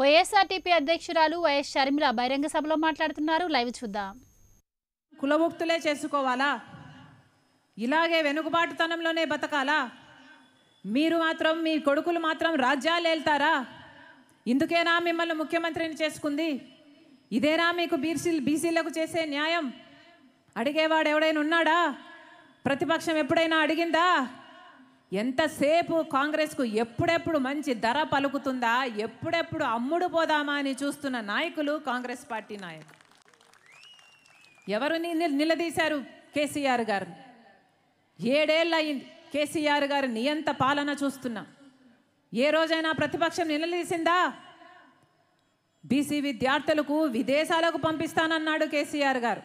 YSRTP అధ్యక్షురాలు YS Sharmila బహిరంగ సభలో మాట్లాడుతున్నారు లైవ్ చూద్దాం కులముక్తులే చేసుకోవాలా ఇలాగే వెనుకబాటుతనంలోనే బతకాలా మీరు మాత్రం మీ కొడుకులు మాత్రం రాజ్యాలు వెళ్తారా ఇందుకేనా మిమ్మల్ని ముఖ్యమంత్రిని చేసుకుంది ఇదేనా మీకు బీసీ బీసీలకు చేసే న్యాయం అడిగేవాడు ఎవడైనా ఉన్నాడా ప్రతిపక్షం ఎప్పుడైనా అడిగిందా ఎంతసేపు కాంగ్రెస్కు ఎప్పుడెప్పుడు మంచి ధర పలుకుతుందా ఎప్పుడెప్పుడు అమ్ముడు పోదామా అని చూస్తున్న నాయకులు కాంగ్రెస్ పార్టీ నాయకులు ఎవరు నిలదీశారు కేసీఆర్ గారిని ఏడేళ్ళు అయింది కేసీఆర్ గారు నియంత పాలన చూస్తున్నా ఏ రోజైనా ప్రతిపక్షం నిలదీసిందా బీసీ విద్యార్థులకు విదేశాలకు పంపిస్తానన్నాడు కేసీఆర్ గారు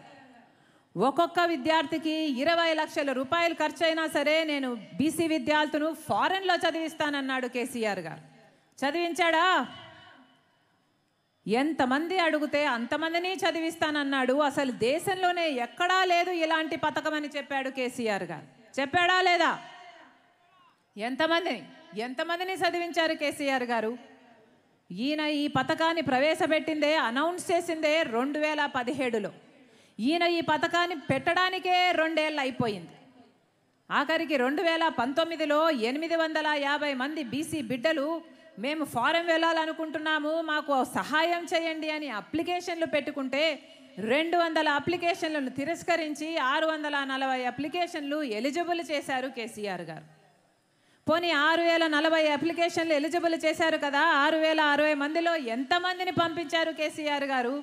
ఒక్కొక్క విద్యార్థికి ఇరవై లక్షల రూపాయలు ఖర్చు అయినా సరే నేను బీసీ విద్యార్థులను ఫారెన్లో చదివిస్తానన్నాడు కేసీఆర్ గారు చదివించాడా ఎంతమంది అడిగితే అంతమందిని చదివిస్తానన్నాడు అసలు దేశంలోనే ఎక్కడా లేదు ఇలాంటి పథకం అని చెప్పాడు కేసీఆర్ గారు చెప్పాడా లేదా ఎంతమందిని ఎంతమందిని చదివించారు కేసీఆర్ గారు ఈయన ఈ పథకాన్ని ప్రవేశపెట్టిందే అనౌన్స్ చేసిందే రెండు వేల పదిహేడులో ఈయన ఈ పథకాన్ని పెట్టడానికే రెండేళ్ళు అయిపోయింది ఆఖరికి రెండు వేల పంతొమ్మిదిలో ఎనిమిది వందల యాభై మంది బీసీ బిడ్డలు మేము ఫారం వెళ్ళాలనుకుంటున్నాము మాకు సహాయం చేయండి అని అప్లికేషన్లు పెట్టుకుంటే రెండు వందల అప్లికేషన్లను తిరస్కరించి ఆరు వందల నలభై అప్లికేషన్లు ఎలిజిబుల్ చేశారు కేసీఆర్ గారు పోనీ ఆరు వేల నలభై అప్లికేషన్లు ఎలిజిబుల్ చేశారు కదా ఆరు వేల అరవై మందిలో ఎంతమందిని పంపించారు కేసీఆర్ గారు